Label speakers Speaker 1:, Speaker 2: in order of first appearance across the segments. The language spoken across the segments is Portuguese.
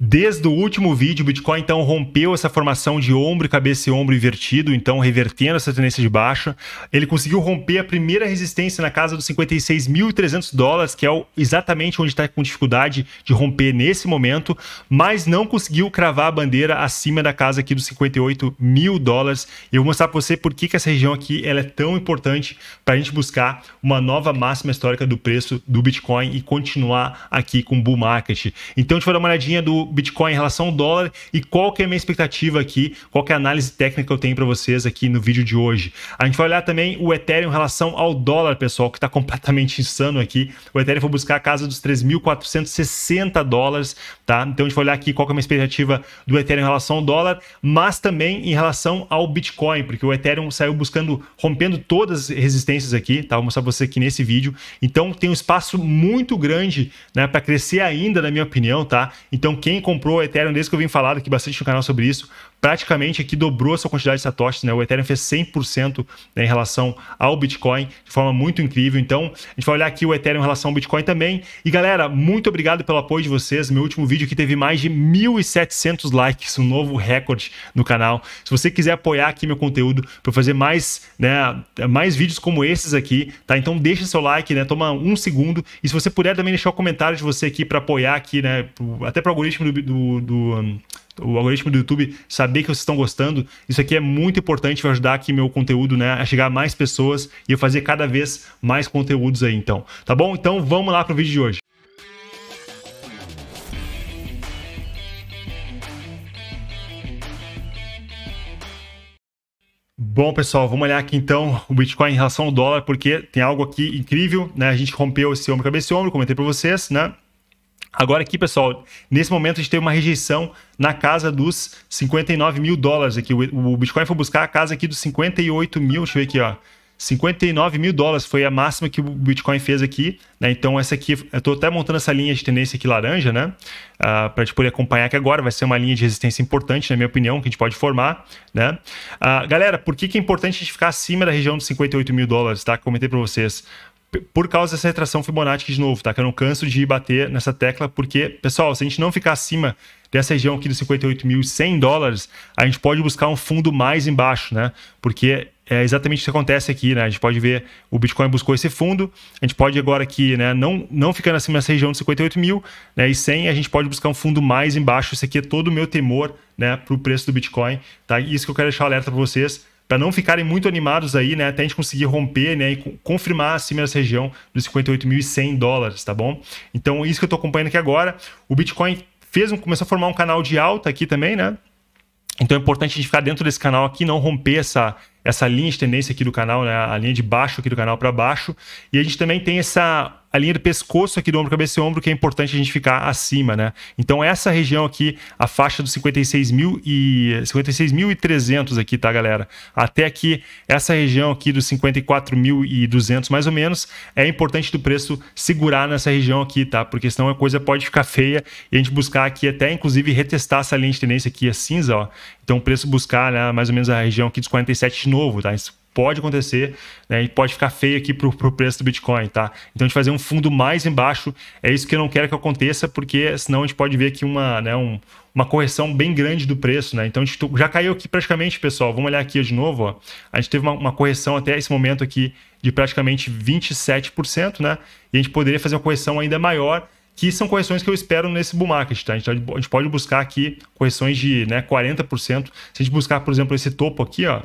Speaker 1: Desde o último vídeo, o Bitcoin então rompeu essa formação de ombro, cabeça e ombro invertido, então revertendo essa tendência de baixa. Ele conseguiu romper a primeira resistência na casa dos 56.300 dólares, que é exatamente onde está com dificuldade de romper nesse momento, mas não conseguiu cravar a bandeira acima da casa aqui dos 58 mil dólares. Eu vou mostrar para você por que, que essa região aqui ela é tão importante para a gente buscar uma nova máxima histórica do preço do Bitcoin e continuar aqui com bull market. Então, a gente vai dar uma olhadinha do Bitcoin em relação ao dólar e qual que é a minha expectativa aqui, qual que é a análise técnica que eu tenho para vocês aqui no vídeo de hoje. A gente vai olhar também o Ethereum em relação ao dólar, pessoal, que está completamente insano aqui. O Ethereum foi buscar a casa dos 3.460 dólares, tá? Então a gente vai olhar aqui qual que é a minha expectativa do Ethereum em relação ao dólar, mas também em relação ao Bitcoin, porque o Ethereum saiu buscando, rompendo todas as resistências aqui, tá? Vou mostrar pra você aqui nesse vídeo. Então tem um espaço muito grande, né, para crescer ainda, na minha opinião, tá? Então quem quem comprou o Ethereum, desde que eu vim falar aqui bastante no canal sobre isso, praticamente aqui dobrou a sua quantidade de satoshis, né? O Ethereum fez 100% né, em relação ao Bitcoin, de forma muito incrível. Então, a gente vai olhar aqui o Ethereum em relação ao Bitcoin também. E galera, muito obrigado pelo apoio de vocês. Meu último vídeo aqui teve mais de 1.700 likes, um novo recorde no canal. Se você quiser apoiar aqui meu conteúdo para fazer mais, né, mais vídeos como esses aqui, tá? Então deixa seu like, né? Toma um segundo. E se você puder também deixar o um comentário de você aqui para apoiar aqui, né? Pro, até para o algoritmo do, do, do hum, o algoritmo do YouTube saber que vocês estão gostando. Isso aqui é muito importante, vai ajudar aqui meu conteúdo né, a chegar a mais pessoas e eu fazer cada vez mais conteúdos aí, então. Tá bom? Então vamos lá para o vídeo de hoje. Bom, pessoal, vamos olhar aqui então o Bitcoin em relação ao dólar, porque tem algo aqui incrível, né? A gente rompeu esse ombro, cabeça e ombro, comentei para vocês, né? Agora aqui, pessoal, nesse momento a gente tem uma rejeição na casa dos 59 mil dólares aqui. O Bitcoin foi buscar a casa aqui dos 58 mil, deixa eu ver aqui, ó. 59 mil dólares foi a máxima que o Bitcoin fez aqui, né? Então essa aqui, eu estou até montando essa linha de tendência aqui laranja, né? Uh, ah, para a gente poder acompanhar que agora vai ser uma linha de resistência importante, na minha opinião, que a gente pode formar, né? Uh, galera, por que, que é importante a gente ficar acima da região dos 58 mil dólares, tá? Comentei para vocês por causa dessa retração Fibonacci aqui de novo, tá? Que eu não canso de bater nessa tecla, porque, pessoal, se a gente não ficar acima dessa região aqui dos 58.100 dólares, a gente pode buscar um fundo mais embaixo, né? Porque é exatamente o que acontece aqui, né? A gente pode ver o Bitcoin buscou esse fundo, a gente pode agora aqui, né? Não, não ficando acima dessa região de 58 mil, né? E 100, a gente pode buscar um fundo mais embaixo. Isso aqui é todo o meu temor, né? Para o preço do Bitcoin, tá? Isso que eu quero deixar alerta para vocês para não ficarem muito animados aí, né? Até a gente conseguir romper, né? E confirmar acima dessa região dos 58.100 dólares, tá bom? Então, isso que eu estou acompanhando aqui agora. O Bitcoin fez um, começou a formar um canal de alta aqui também, né? Então é importante a gente ficar dentro desse canal aqui, não romper essa, essa linha de tendência aqui do canal, né? a linha de baixo aqui do canal para baixo. E a gente também tem essa a linha do pescoço aqui do ombro, cabeça e ombro, que é importante a gente ficar acima, né? Então, essa região aqui, a faixa dos 56.300 e, 56 aqui, tá, galera? Até aqui, essa região aqui dos 54.200, mais ou menos, é importante do preço segurar nessa região aqui, tá? Porque senão a coisa pode ficar feia e a gente buscar aqui até, inclusive, retestar essa linha de tendência aqui, a cinza, ó. Então, o preço buscar, né, mais ou menos a região aqui dos 47 de novo, tá? pode acontecer né, e pode ficar feio aqui para o preço do Bitcoin, tá? Então de fazer um fundo mais embaixo é isso que eu não quero que aconteça, porque senão a gente pode ver aqui uma, né, um, uma correção bem grande do preço, né? Então a gente já caiu aqui praticamente, pessoal, vamos olhar aqui de novo, ó. a gente teve uma, uma correção até esse momento aqui de praticamente 27%, né? E a gente poderia fazer uma correção ainda maior que são correções que eu espero nesse bull market. Tá? A, gente, a gente pode buscar aqui correções de né, 40%. Se a gente buscar, por exemplo, esse topo aqui, ó,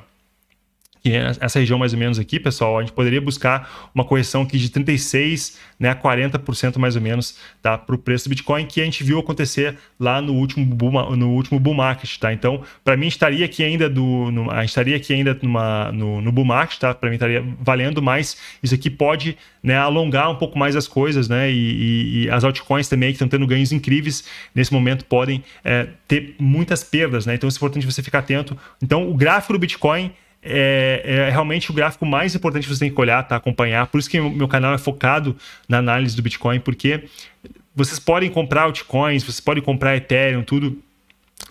Speaker 1: que é essa região mais ou menos aqui, pessoal, a gente poderia buscar uma correção aqui de 36 né, a 40% mais ou menos tá, para o preço do Bitcoin, que a gente viu acontecer lá no último bull, no último bull market. Tá? Então, para mim, estaria aqui ainda do, no, a gente estaria aqui ainda numa, no, no bull market, tá? para mim estaria valendo, mas isso aqui pode né, alongar um pouco mais as coisas né, e, e, e as altcoins também que estão tendo ganhos incríveis nesse momento podem é, ter muitas perdas. Né? Então, isso é importante você ficar atento. Então, o gráfico do Bitcoin é, é, realmente o gráfico mais importante que você tem que olhar, tá? Acompanhar. Por isso que meu canal é focado na análise do Bitcoin, porque vocês podem comprar altcoins, vocês podem comprar Ethereum, tudo.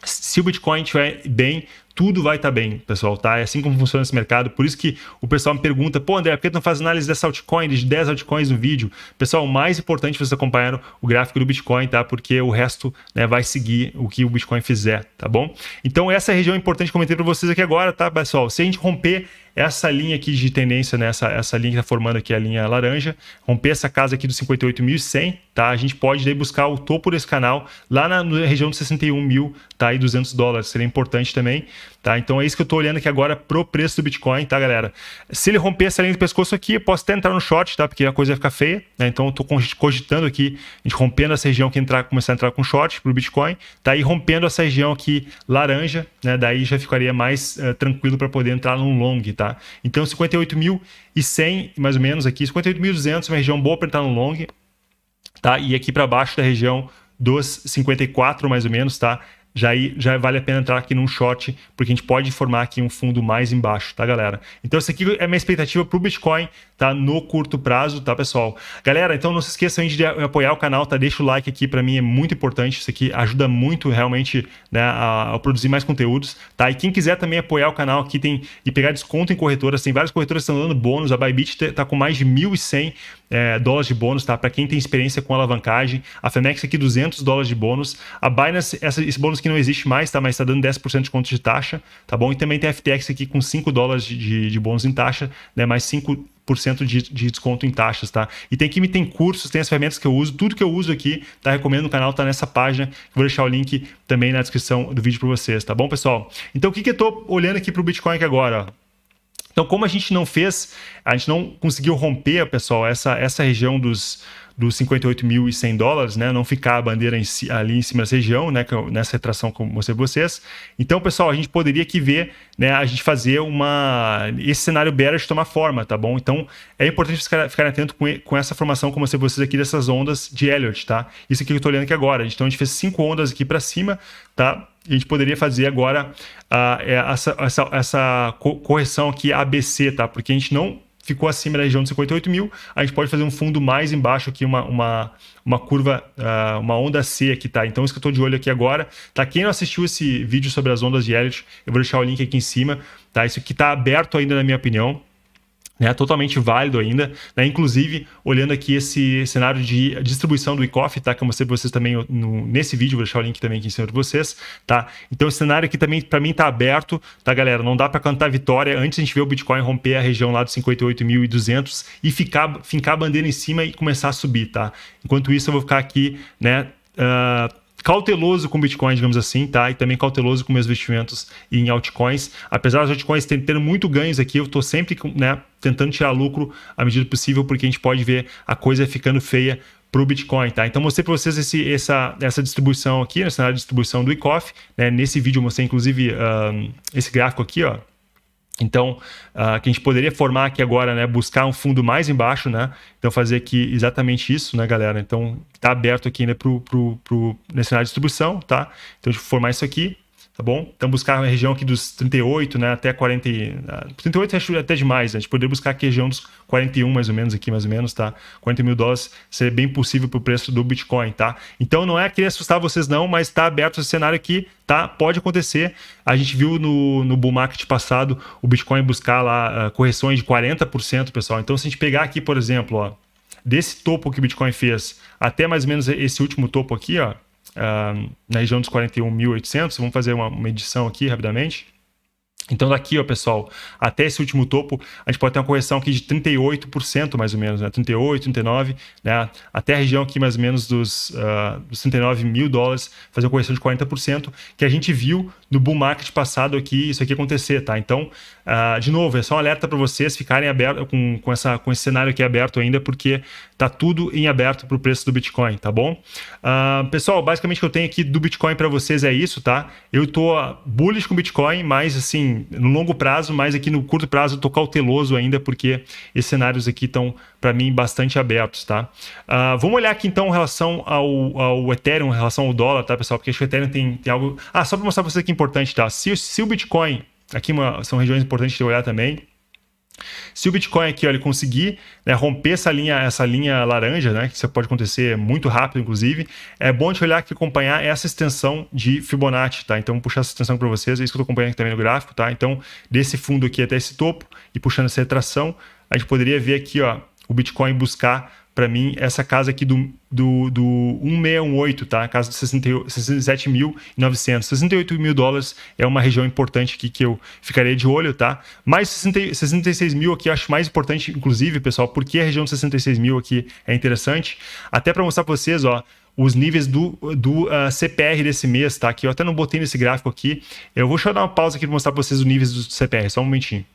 Speaker 1: Se o Bitcoin estiver bem, tudo vai estar tá bem, pessoal, tá? É assim como funciona esse mercado. Por isso que o pessoal me pergunta, pô, André, por que tu não faz análise dessa altcoin, de 10 altcoins no vídeo? Pessoal, o mais importante é vocês acompanharam o gráfico do Bitcoin, tá? Porque o resto né, vai seguir o que o Bitcoin fizer, tá bom? Então, essa região é importante que eu comentei para vocês aqui agora, tá, pessoal? Se a gente romper essa linha aqui de tendência, né? essa, essa linha que está formando aqui, a linha laranja, romper essa casa aqui dos 58.100, tá? A gente pode daí buscar o topo desse canal lá na, na região dos 61 mil, tá? E 200 dólares, seria importante também, tá? Então é isso que eu estou olhando aqui agora pro preço do Bitcoin, tá, galera? Se ele romper essa linha do pescoço aqui, eu posso até entrar no short, tá? Porque a coisa vai ficar feia, né? Então eu estou cogitando aqui, a gente rompendo essa região que entrar, começar a entrar com short pro Bitcoin, tá? E rompendo essa região aqui laranja, né? Daí já ficaria mais uh, tranquilo para poder entrar num long, tá? tá? Então 58.100, mais ou menos aqui, 58.200 é uma região boa para entrar no long, tá? E aqui para baixo da região dos 54 mais ou menos, tá? já, já vale a pena entrar aqui num short, porque a gente pode formar aqui um fundo mais embaixo, tá, galera? Então, essa aqui é a minha expectativa para o Bitcoin, tá? No curto prazo, tá, pessoal? Galera, então não se esqueçam de apoiar o canal, tá? Deixa o like aqui, para mim é muito importante, isso aqui ajuda muito realmente né, a, a, produzir mais conteúdos, tá? E quem quiser também apoiar o canal aqui tem e pegar desconto em corretoras, tem várias corretoras que estão dando bônus, a Bybit tá com mais de 1.100 é, dólares de bônus, tá? Para quem tem experiência com alavancagem, a Femex aqui 200 dólares de bônus, a Binance, essa, esse bônus que não existe mais, tá? Mas está dando 10% de conto de taxa, tá bom? E também tem a FTX aqui com 5 dólares de, de, de bônus em taxa, né? Mais 5 por cento de, desconto em taxas, tá? E tem me tem cursos, tem as ferramentas que eu uso, tudo que eu uso aqui, tá? Recomendo no canal, tá nessa página. Vou deixar o link também na descrição do vídeo para vocês, tá bom, pessoal? Então, o que, que eu tô olhando aqui para o Bitcoin agora? Ó? Então, como a gente não fez, a gente não conseguiu romper, pessoal, essa, essa região dos dos 58.100 dólares, né? Não ficar a bandeira em ali em cima dessa região, né? Nessa retração como mostrei pra vocês. Então, pessoal, a gente poderia aqui ver, né? A gente fazer uma... Esse cenário bearish tomar forma, tá bom? Então, é importante ficar, ficar atento com, com essa formação, como você pra vocês aqui, dessas ondas de Elliott, tá? Isso aqui que eu tô olhando aqui agora. Então, a gente fez cinco ondas aqui para cima, tá? a gente poderia fazer agora uh, essa, essa, essa correção aqui ABC, tá? Porque a gente não ficou acima da região de 58 mil, a gente pode fazer um fundo mais embaixo aqui, uma, uma, uma curva, uh, uma onda C aqui, tá? Então, isso que eu estou de olho aqui agora, tá? Quem não assistiu esse vídeo sobre as ondas de Elliott, eu vou deixar o link aqui em cima, tá? Isso aqui está aberto ainda, na minha opinião, né, totalmente válido ainda, né? inclusive olhando aqui esse cenário de distribuição do ICOF, tá, que eu mostrei para vocês também no, nesse vídeo, vou deixar o link também aqui em cima de vocês, tá, então esse cenário aqui também para mim tá aberto, tá galera, não dá para cantar vitória, antes a gente ver o Bitcoin romper a região lá dos 58.200 e ficar, fincar a bandeira em cima e começar a subir, tá, enquanto isso eu vou ficar aqui, né, uh, cauteloso com Bitcoin, digamos assim, tá? E também cauteloso com meus investimentos em altcoins. Apesar das altcoins terem muito ganhos aqui, eu tô sempre, né, tentando tirar lucro à medida possível, porque a gente pode ver a coisa ficando feia para o Bitcoin, tá? Então mostrei para vocês esse, essa, essa distribuição aqui, né, distribuição do ICOF, né? Nesse vídeo eu mostrei inclusive esse gráfico aqui, ó, então, uh, que a gente poderia formar aqui agora, né? Buscar um fundo mais embaixo, né? Então, fazer aqui exatamente isso, né, galera? Então, tá aberto aqui, né, o pro, pro, nesse cenário de distribuição, tá? Então, formar isso aqui tá bom? Então buscar a região aqui dos 38, né, até 40, 38 ah, acho até demais, né? a gente poderia buscar aqui a região dos 41 mais ou menos aqui, mais ou menos, tá? 40 mil dólares seria bem possível para o preço do Bitcoin, tá? Então não é querer assustar vocês não, mas está aberto esse cenário aqui, tá? Pode acontecer, a gente viu no, no bull market passado o Bitcoin buscar lá uh, correções de 40%, pessoal, então se a gente pegar aqui, por exemplo, ó, desse topo que o Bitcoin fez até mais ou menos esse último topo aqui, ó, uh, na região dos 41.800. Vamos fazer uma, uma edição aqui rapidamente. Então, daqui, ó, pessoal, até esse último topo, a gente pode ter uma correção aqui de 38%, mais ou menos, né? 38, 39, né? Até a região aqui, mais ou menos, dos, uh, dos 39 mil dólares, fazer uma correção de 40%, que a gente viu no bull market passado aqui, isso aqui acontecer, tá? Então, Uh, de novo, é só um alerta para vocês ficarem aberto com, com, essa, com esse cenário aqui aberto ainda, porque tá tudo em aberto para o preço do Bitcoin, tá bom? Uh, pessoal, basicamente o que eu tenho aqui do Bitcoin para vocês é isso, tá? Eu tô ah, bullish com Bitcoin, mas assim, no longo prazo, mas aqui no curto prazo eu tô cauteloso ainda, porque esses cenários aqui estão, para mim, bastante abertos, tá? Uh, vamos olhar aqui então em relação ao, ao Ethereum, em relação ao dólar, tá, pessoal? Porque acho que o Ethereum tem, tem algo. Ah, só para mostrar para vocês que é importante, tá? Se, se o Bitcoin Aqui uma, são regiões importantes de olhar também. Se o Bitcoin aqui ó, ele conseguir né, romper essa linha, essa linha laranja, né, que isso pode acontecer muito rápido, inclusive, é bom de olhar que acompanhar essa extensão de Fibonacci, tá? Então, puxar essa extensão para vocês, é isso que eu estou acompanhando aqui também no gráfico, tá? Então, desse fundo aqui até esse topo e puxando essa retração, a gente poderia ver aqui, ó, o Bitcoin buscar para mim essa casa aqui do, do, do 1618, tá? A casa de 67.900. 68 mil dólares é uma região importante aqui que eu ficaria de olho, tá? Mais 66 mil aqui eu acho mais importante, inclusive, pessoal, porque a região de 66 mil aqui é interessante. Até para mostrar para vocês, ó, os níveis do, do uh, ah, CPR desse mês, tá? Que eu até não botei nesse gráfico aqui. Eu vou deixar eu dar uma pausa aqui para mostrar para vocês os níveis do CPR, só um momentinho.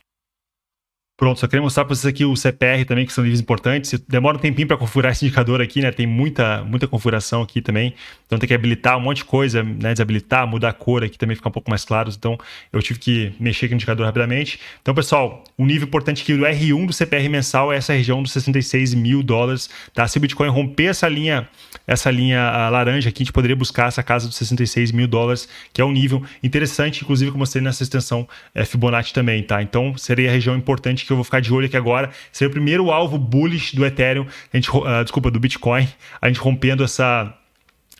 Speaker 1: Pronto, só queria mostrar para vocês aqui o CPR também, que são níveis importantes. Demora um tempinho para configurar esse indicador aqui, né? Tem muita, muita configuração aqui também. Então tem que habilitar um monte de coisa, né? Desabilitar, mudar a cor aqui também ficar um pouco mais claro. Então eu tive que mexer com o indicador rapidamente. Então, pessoal, o um nível importante aqui do R1 do CPR mensal é essa região dos 66 mil dólares, tá? Se o Bitcoin romper essa linha, essa linha ah, laranja aqui, a gente poderia buscar essa casa dos 66 mil dólares, que é um nível interessante, inclusive, como eu mostrei nessa extensão Fibonacci também, tá? Então seria a região importante importante que eu vou ficar de olho aqui agora. Seria o primeiro alvo bullish do Ethereum, a gente, uh, desculpa, do Bitcoin, a gente rompendo essa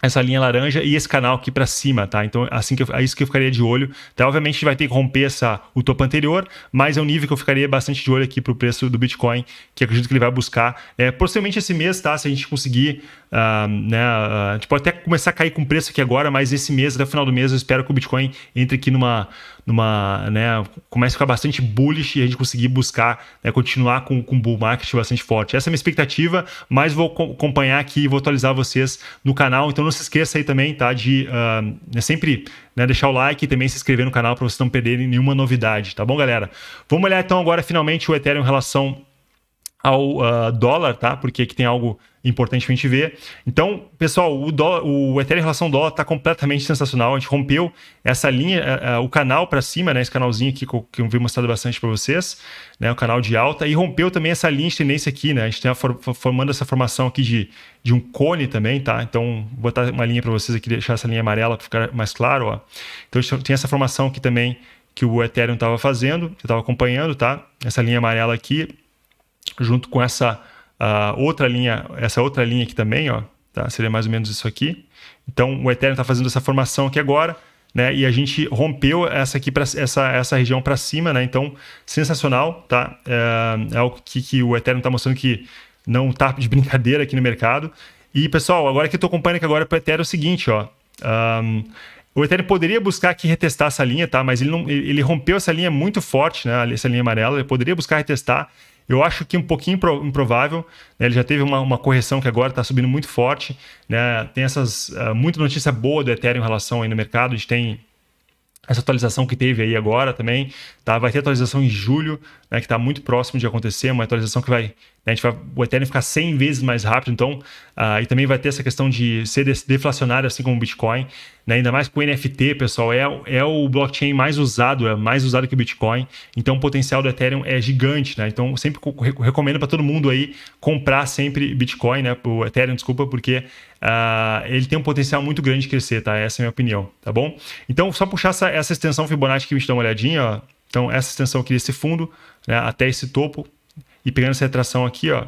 Speaker 1: essa linha laranja e esse canal aqui para cima, tá? Então, assim que eu, é isso que eu ficaria de olho. então Obviamente, a gente vai ter que romper essa, o topo anterior, mas é um nível que eu ficaria bastante de olho aqui para o preço do Bitcoin, que acredito que ele vai buscar. É, possivelmente esse mês, tá? Se a gente conseguir Uh, né, uh, a gente pode até começar a cair com preço aqui agora, mas esse mês, até o final do mês, eu espero que o Bitcoin entre aqui numa. numa né, comece a ficar bastante bullish e a gente conseguir buscar, né, continuar com, com bull market bastante forte. Essa é a minha expectativa, mas vou acompanhar aqui e vou atualizar vocês no canal. Então não se esqueça aí também, tá? De uh, sempre né, deixar o like e também se inscrever no canal para vocês não perderem nenhuma novidade, tá bom, galera? Vamos olhar então agora finalmente o Ethereum em relação ao dólar, tá? Porque aqui tem algo importante a gente ver. Então, pessoal, o, o Ethereum em relação ao dólar está completamente sensacional. A gente rompeu essa linha, é, é, o canal para cima, né, esse canalzinho aqui que eu, vi mostrado bastante para vocês, né, o canal de alta, e rompeu também essa linha de tendência aqui. Né, a gente está formando essa formação aqui de, de um cone também, tá? Então, vou botar uma linha para vocês aqui, deixar essa linha amarela para ficar mais claro. Ó. Então, a gente tem essa formação aqui também que o Ethereum estava fazendo, que eu estava acompanhando, tá? Essa linha amarela aqui, junto com essa a outra linha, essa outra linha aqui também, ó, tá? seria mais ou menos isso aqui. Então, o Ethereum está fazendo essa formação aqui agora, né? E a gente rompeu essa aqui para essa, essa região para cima, né? Então, sensacional, tá? É, é que, que o Ethereum está mostrando que não está de brincadeira aqui no mercado. E pessoal, agora que eu estou acompanhando aqui agora para o Ethereum é o seguinte, ó. Um, o Ethereum poderia buscar aqui retestar essa linha, tá? Mas ele, não, ele rompeu essa linha muito forte, né? Essa linha amarela. Ele poderia buscar retestar eu acho que um pouquinho improvável. Né? Ele já teve uma, uma correção que agora está subindo muito forte. Né? Tem essas uh, muita notícia boa do Ethereum em relação aí no mercado. A gente tem essa atualização que teve aí agora também. Tá? Vai ter atualização em julho, né? que está muito próximo de acontecer. Uma atualização que vai, né? vai o Ethereum ficar 100 vezes mais rápido. Então, uh, e também vai ter essa questão de ser deflacionário, assim como o Bitcoin né? ainda mais com NFT, pessoal, é, é o blockchain mais usado, é mais usado que o Bitcoin. Então o potencial do Ethereum é gigante, né? Então sempre recomendo para todo mundo aí comprar sempre Bitcoin, né? O Ethereum, desculpa, porque Uh, ele tem um potencial muito grande de crescer, tá? Essa é a minha opinião, tá bom? Então, só puxar essa, essa extensão Fibonacci que a gente dá uma olhadinha, ó. Então, essa extensão aqui desse fundo, né, até esse topo, e pegando essa retração aqui, ó.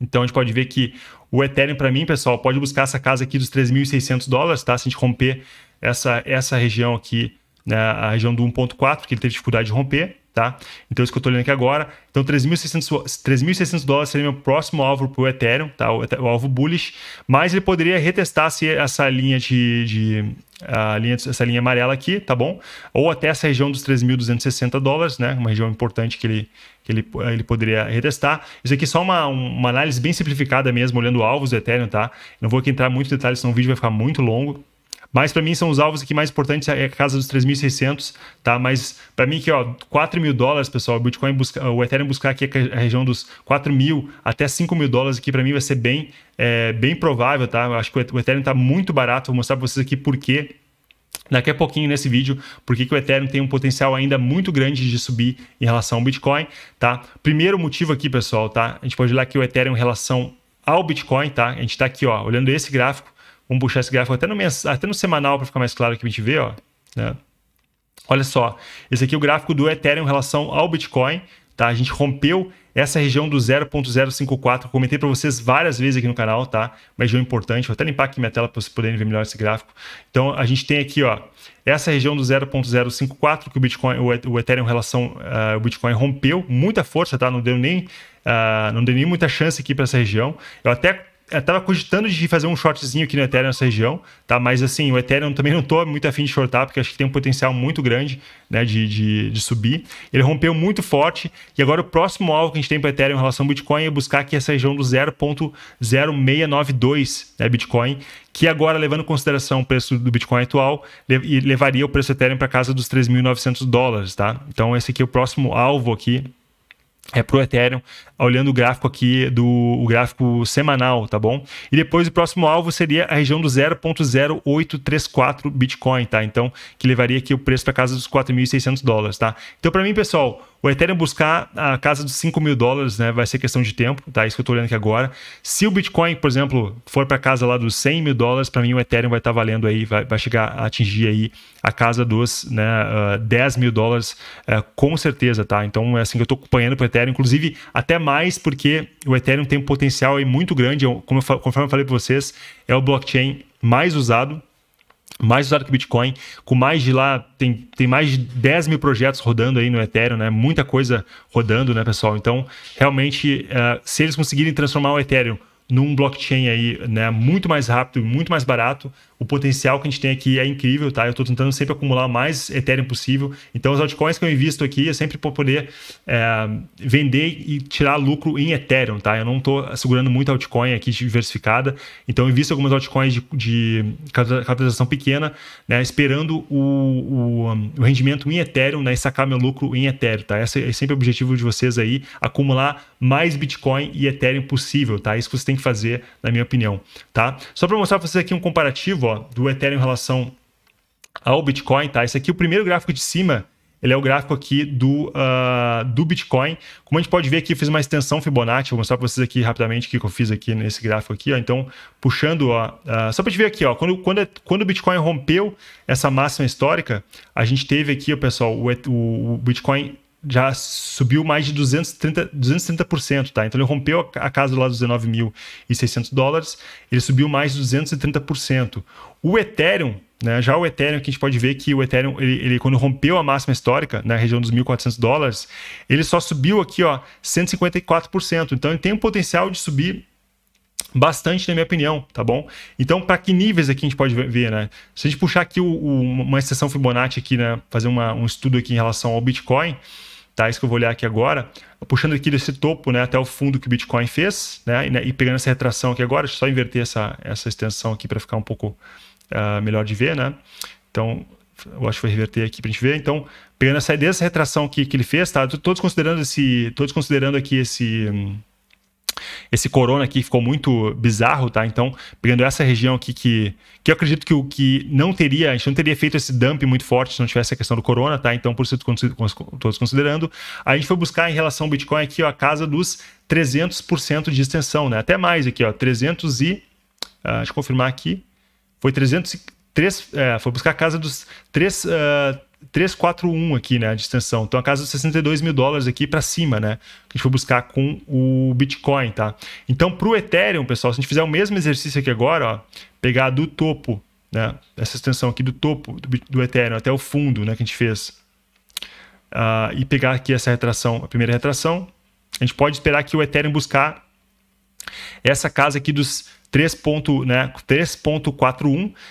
Speaker 1: Então, a gente pode ver que o Ethereum, para mim, pessoal, pode buscar essa casa aqui dos 3.600 dólares, tá? Se a gente romper essa, essa região aqui, né, a região do 1.4, que ele teve dificuldade de romper, tá? Então é isso que eu estou olhando aqui agora. Então 3.600 dólares seria meu próximo alvo para o Ethereum, tá? O, o, alvo bullish, mas ele poderia retestar se essa linha de, de a linha, essa linha amarela aqui, tá bom? Ou até essa região dos 3.260 dólares, né? Uma região importante que ele, que ele, ele poderia retestar. Isso aqui é só uma, uma análise bem simplificada mesmo, olhando alvos do Ethereum, tá? Não vou aqui entrar muito em detalhes, senão o vídeo vai ficar muito longo. Mas para mim são os alvos aqui mais importantes, é a casa dos 3.600, tá? Mas para mim aqui, ó, 4 mil dólares, pessoal, o Bitcoin busca, o Ethereum buscar aqui a região dos 4 mil até 5 mil dólares aqui, para mim vai ser bem, é, bem provável, tá? Eu acho que o Ethereum está muito barato, vou mostrar para vocês aqui por quê daqui a pouquinho nesse vídeo porque que o Ethereum tem um potencial ainda muito grande de subir em relação ao Bitcoin, tá? Primeiro motivo aqui, pessoal, tá? A gente pode olhar aqui o Ethereum em relação ao Bitcoin, tá? A gente está aqui, ó, olhando esse gráfico, Vamos puxar esse gráfico até no, até no semanal para ficar mais claro que a gente vê, ó. Né? Olha só, esse aqui é o gráfico do Ethereum em relação ao Bitcoin, tá? A gente rompeu essa região do 0.054, comentei para vocês várias vezes aqui no canal, tá? Uma região importante, vou até limpar aqui minha tela para vocês poderem ver melhor esse gráfico. Então, a gente tem aqui, ó, essa região do 0.054 que o Bitcoin, o Ethereum em relação uh, Bitcoin rompeu, muita força, tá? Não deu nem uh, não deu nem muita chance aqui para essa região. Eu até eu é, tava cogitando de fazer um shortzinho aqui no Ethereum nessa região, tá? Mas assim, o Ethereum também não tô muito afim de shortar, porque acho que tem um potencial muito grande né, de, de, de subir. Ele rompeu muito forte, e agora o próximo alvo que a gente tem para Ethereum em relação ao Bitcoin é buscar aqui essa região do 0.0692 né, Bitcoin, que agora, levando em consideração o preço do Bitcoin atual, levaria o preço do Ethereum para casa dos 3.900 dólares, tá? Então esse aqui é o próximo alvo aqui é, para o Ethereum, olhando o gráfico aqui do o gráfico semanal, tá bom? E depois o próximo alvo seria a região do 0.0834 Bitcoin, tá? Então, que levaria aqui o preço para casa dos 4.600 dólares, tá? Então, para mim, pessoal, o Ethereum buscar a casa dos 5 mil dólares, né? Vai ser questão de tempo, tá? Isso que eu tô olhando aqui agora. Se o Bitcoin, por exemplo, for para casa lá dos 100 mil dólares, para mim o Ethereum vai estar tá valendo aí, vai, vai, chegar a atingir aí a casa dos né, uh, ah, 10 mil dólares, uh, com certeza, tá? Então é assim que eu tô acompanhando o Ethereum, inclusive até mais porque o Ethereum tem um potencial aí muito grande, como eu, conforme eu falei para vocês, é o blockchain mais usado mais usado que Bitcoin, com mais de lá, tem, tem mais de 10 mil projetos rodando aí no Ethereum, né? Muita coisa rodando, né, pessoal? Então, realmente, uh, se eles conseguirem transformar o Ethereum num blockchain aí, né, muito mais rápido, muito mais barato, o potencial que a gente tem aqui é incrível, tá? Eu estou tentando sempre acumular mais Ethereum possível. Então, os altcoins que eu invisto aqui é sempre para poder é, vender e tirar lucro em Ethereum, tá? Eu não estou segurando muito altcoin aqui diversificada. Então, eu invisto algumas altcoins de, de capitalização pequena, né? Esperando o, o, o, rendimento em Ethereum, né? E sacar meu lucro em Ethereum, tá? Esse é sempre o objetivo de vocês aí, acumular mais Bitcoin e Ethereum possível, tá? É isso que você tem que fazer, na minha opinião, tá? Só para mostrar para vocês aqui um comparativo, do Ethereum em relação ao Bitcoin, tá? Esse aqui, o primeiro gráfico de cima, ele é o gráfico aqui do, uh, do Bitcoin. Como a gente pode ver aqui, eu fiz uma extensão Fibonacci, vou mostrar para vocês aqui rapidamente o que, eu fiz aqui nesse gráfico aqui, ó. Então, puxando, ó, uh, só para gente ver aqui, ó, quando, quando, é, quando o Bitcoin rompeu essa máxima histórica, a gente teve aqui, ó, pessoal, o, o Bitcoin já subiu mais de 230%, 230% tá? Então ele rompeu a casa lá dos 19.600 dólares, ele subiu mais de 230%. O Ethereum, né, já o Ethereum, que a gente pode ver que o Ethereum, ele, ele quando rompeu a máxima histórica, na região dos 1.400 dólares, ele só subiu aqui, ó, 154%. Então ele tem um potencial de subir bastante, na minha opinião, tá bom? Então, para que níveis aqui a gente pode ver, né? Se a gente puxar aqui o, o, uma exceção Fibonacci aqui, né? Fazer uma, um estudo aqui em relação ao Bitcoin, tá? Isso que eu vou olhar aqui agora, puxando aqui desse topo, né, até o fundo que o Bitcoin fez, né, e, né, e pegando essa retração aqui agora, deixa eu só inverter essa, essa extensão aqui para ficar um pouco uh, melhor de ver, né? Então, eu acho que vou reverter aqui para a gente ver. Então, pegando essa dessa retração que, que ele fez, tá? Todos considerando esse, todos considerando aqui esse hum, esse corona aqui ficou muito bizarro, tá? Então, pegando essa região aqui que, que eu acredito que o que não teria, a gente não teria feito esse dump muito forte se não tivesse a questão do corona, tá? Então, por isso todos considerando, a gente foi buscar em relação ao Bitcoin aqui, ó, a casa dos 300% de extensão, né? Até mais aqui, ó, 300 e uh, deixa eu confirmar aqui. Foi 300 é, foi buscar a casa dos 3 uh, ah, 341 aqui, né? A distensão. Então, a casa dos 62 mil dólares aqui para cima, né? Que a gente foi buscar com o Bitcoin, tá? Então, para o Ethereum, pessoal, se a gente fizer o mesmo exercício aqui agora, ó, pegar do topo, né? Essa extensão aqui do topo do, do Ethereum até o fundo, né? Que a gente fez. Uh, e pegar aqui essa retração, a primeira retração, a gente pode esperar que o Ethereum buscar essa casa aqui dos 3.41, né,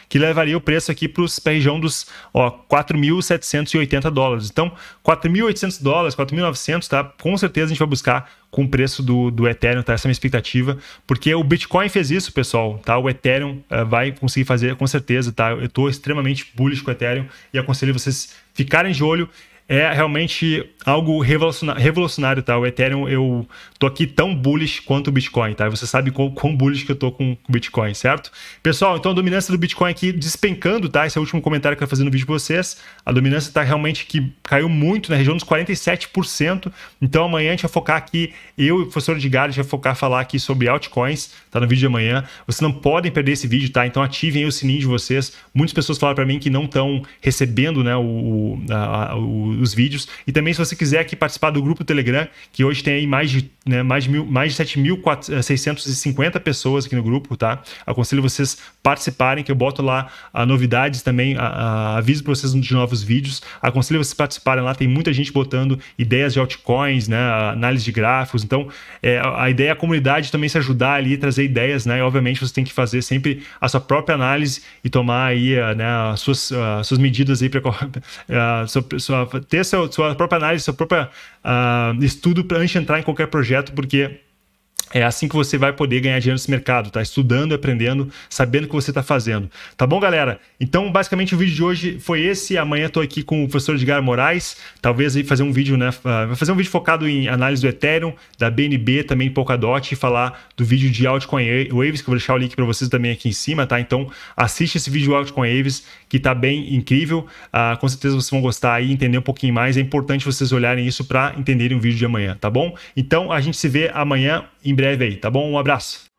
Speaker 1: que levaria o preço aqui para a região dos 4.780 dólares. Então, 4.800 dólares, 4.900, tá? Com certeza a gente vai buscar com o preço do, do Ethereum, tá? Essa é a minha expectativa, porque o Bitcoin fez isso, pessoal, tá? O Ethereum uh, vai conseguir fazer com certeza, tá? Eu estou extremamente bullish com o Ethereum e aconselho vocês ficarem de olho é realmente algo revolucionário, tá? O Ethereum, eu tô aqui tão bullish quanto o Bitcoin, tá? Você sabe quão, quão bullish que eu tô com o Bitcoin, certo? Pessoal, então a dominância do Bitcoin aqui despencando, tá? Esse é o último comentário que eu vou fazer no vídeo pra vocês. A dominância tá realmente que caiu muito na região dos 47%. Então amanhã a gente vai focar aqui, eu e o professor de Gales vai focar falar aqui sobre altcoins, tá? No vídeo de amanhã. Vocês não podem perder esse vídeo, tá? Então ativem o sininho de vocês. Muitas pessoas falaram para mim que não estão recebendo, né, o, a, o os vídeos. E também, se você quiser aqui participar do grupo Telegram, que hoje tem aí mais de, né, mais de, mil, mais de 7.650 eh, pessoas aqui no grupo, tá? Aconselho vocês participarem, que eu boto lá a novidades também, a, a, aviso para vocês de novos vídeos. Aconselho vocês participarem lá, tem muita gente botando ideias de altcoins, né, análise de gráficos. Então, é, a ideia é a comunidade também se ajudar ali, trazer ideias, né? E, obviamente, você tem que fazer sempre a sua própria análise e tomar aí eh, né, as suas, suas medidas aí, para uh, eh, sua, sua, ter seu, sua própria análise, seu próprio uh, ah, estudo antes de entrar em qualquer projeto, porque é assim que você vai poder ganhar dinheiro nesse mercado, tá? Estudando, aprendendo, sabendo o que você está fazendo. Tá bom, galera? Então, basicamente, o vídeo de hoje foi esse. Amanhã estou aqui com o professor Edgar Moraes. Talvez aí fazer um vídeo, né? Vai fazer um vídeo focado em análise do Ethereum, da BNB, também Polkadot, e falar do vídeo de Altcoin Waves, que eu vou deixar o link para vocês também aqui em cima, tá? Então, assiste esse vídeo Altcoin Waves, que tá bem incrível. Ah, com certeza vocês vão gostar e entender um pouquinho mais. É importante vocês olharem isso para entenderem o vídeo de amanhã, tá bom? Então, a gente se vê amanhã em em breve aí, tá bom? Um abraço.